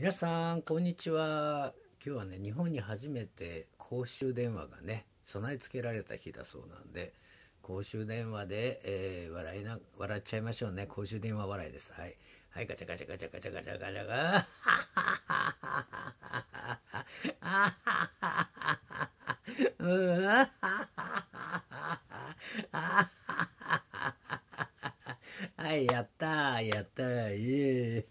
皆さんこんにちは今日はね日本に初めて公衆電話がね備え付けられた日だそうなんで公衆電話で、えー、笑いな笑っちゃいましょうね公衆電話笑いですはいはいガチャガチャガチャガチャガチャガチャガ うわ はいやったーやったーイエーイ